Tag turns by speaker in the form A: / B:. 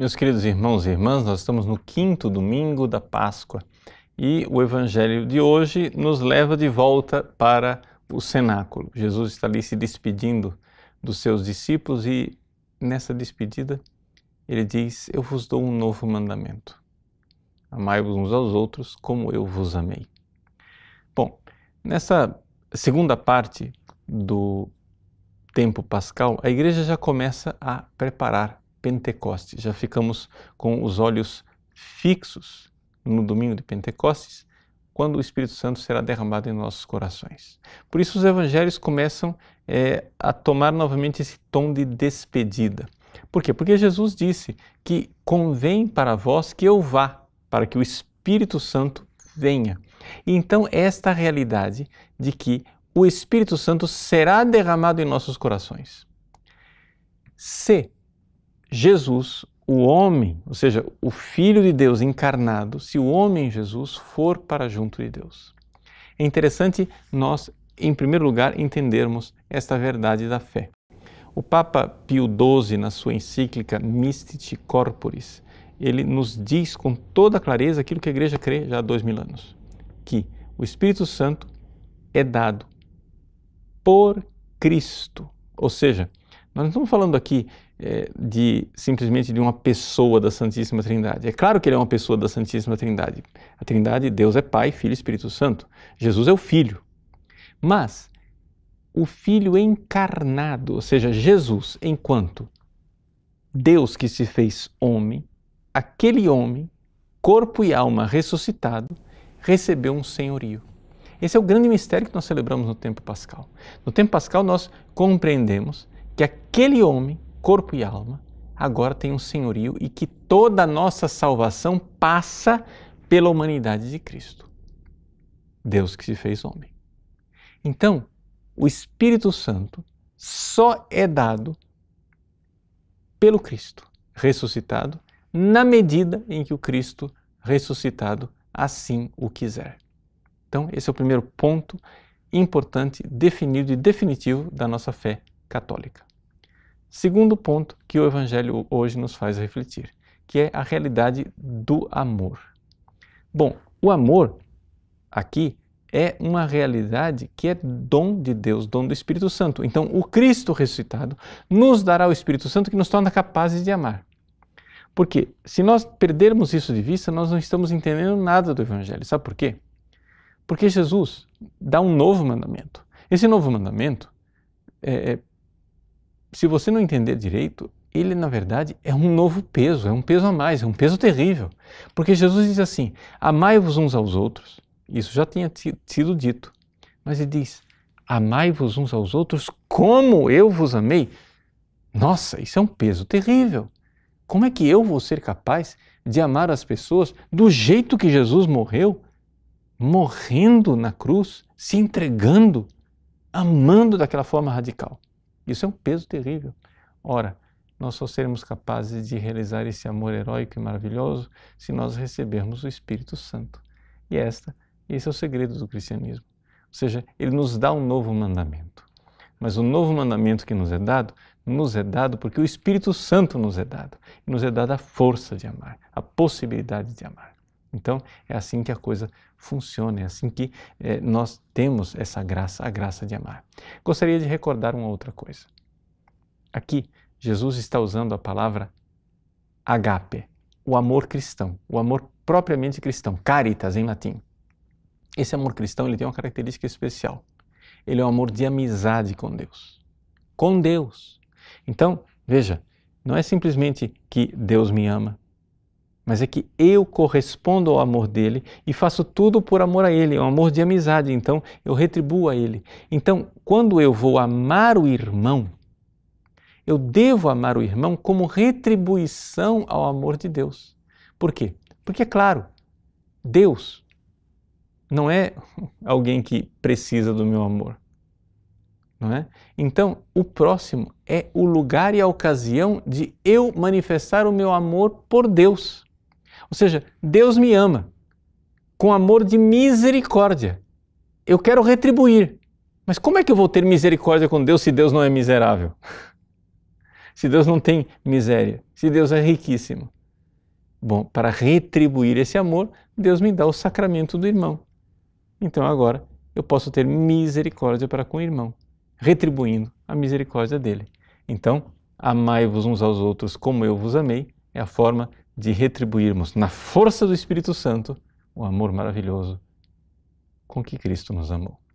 A: Meus queridos irmãos e irmãs, nós estamos no quinto domingo da Páscoa e o Evangelho de hoje nos leva de volta para o cenáculo. Jesus está ali se despedindo dos seus discípulos e nessa despedida ele diz: Eu vos dou um novo mandamento. Amai-vos uns aos outros como eu vos amei. Bom, nessa segunda parte do tempo pascal, a igreja já começa a preparar Pentecostes. Já ficamos com os olhos fixos no domingo de Pentecostes, quando o Espírito Santo será derramado em nossos corações. Por isso, os evangelhos começam é, a tomar novamente esse tom de despedida. Por quê? Porque Jesus disse que convém para vós que eu vá, para que o Espírito Santo venha. E então, esta realidade de que o Espírito Santo será derramado em nossos corações. Se Jesus, o homem, ou seja, o Filho de Deus encarnado, se o homem Jesus for para junto de Deus. É interessante nós, em primeiro lugar, entendermos esta verdade da fé. O Papa Pio XII, na sua encíclica Mystici Corporis, ele nos diz com toda clareza aquilo que a Igreja crê já há dois mil anos: que o Espírito Santo é dado por Cristo, ou seja, nós não estamos falando aqui é, de simplesmente de uma pessoa da Santíssima Trindade. É claro que ele é uma pessoa da Santíssima Trindade. A Trindade, Deus é Pai, Filho e Espírito Santo. Jesus é o Filho. Mas o Filho encarnado, ou seja, Jesus, enquanto Deus que se fez homem, aquele homem, corpo e alma ressuscitado, recebeu um senhorio. Esse é o grande mistério que nós celebramos no tempo pascal. No tempo pascal, nós compreendemos que aquele homem, corpo e alma, agora tem um senhorio e que toda a nossa salvação passa pela humanidade de Cristo. Deus que se fez homem. Então, o Espírito Santo só é dado pelo Cristo ressuscitado, na medida em que o Cristo ressuscitado assim o quiser. Então, esse é o primeiro ponto importante, definido e definitivo da nossa fé católica. Segundo ponto que o Evangelho hoje nos faz refletir, que é a realidade do amor. Bom, o amor aqui é uma realidade que é dom de Deus, dom do Espírito Santo. Então, o Cristo ressuscitado nos dará o Espírito Santo que nos torna capazes de amar. Porque se nós perdermos isso de vista, nós não estamos entendendo nada do Evangelho. Sabe por quê? Porque Jesus dá um novo mandamento. Esse novo mandamento é, é se você não entender direito, ele na verdade é um novo peso, é um peso a mais, é um peso terrível. Porque Jesus diz assim: amai-vos uns aos outros. Isso já tinha sido dito. Mas ele diz: amai-vos uns aos outros como eu vos amei. Nossa, isso é um peso terrível. Como é que eu vou ser capaz de amar as pessoas do jeito que Jesus morreu? Morrendo na cruz, se entregando, amando daquela forma radical. Isso é um peso terrível. Ora, nós só seremos capazes de realizar esse amor heróico e maravilhoso se nós recebermos o Espírito Santo. E esta, esse é o segredo do cristianismo. Ou seja, ele nos dá um novo mandamento. Mas o novo mandamento que nos é dado, nos é dado porque o Espírito Santo nos é dado. Nos é dada a força de amar, a possibilidade de amar. Então, é assim que a coisa funciona, é assim que eh, nós temos essa graça, a graça de amar. Gostaria de recordar uma outra coisa. Aqui, Jesus está usando a palavra agape, o amor cristão, o amor propriamente cristão, caritas em latim. Esse amor cristão ele tem uma característica especial. Ele é um amor de amizade com Deus. Com Deus. Então, veja, não é simplesmente que Deus me ama, mas é que eu correspondo ao amor dele e faço tudo por amor a ele, é um amor de amizade, então eu retribuo a ele. Então, quando eu vou amar o irmão, eu devo amar o irmão como retribuição ao amor de Deus. Por quê? Porque, é claro, Deus não é alguém que precisa do meu amor. Não é? Então, o próximo é o lugar e a ocasião de eu manifestar o meu amor por Deus ou seja, Deus me ama com amor de misericórdia. Eu quero retribuir. Mas como é que eu vou ter misericórdia com Deus se Deus não é miserável? se Deus não tem miséria, se Deus é riquíssimo? Bom, para retribuir esse amor, Deus me dá o sacramento do irmão. Então agora eu posso ter misericórdia para com o irmão, retribuindo a misericórdia dele. Então, amai-vos uns aos outros como eu vos amei, é a forma de retribuirmos, na força do Espírito Santo, o amor maravilhoso com que Cristo nos amou.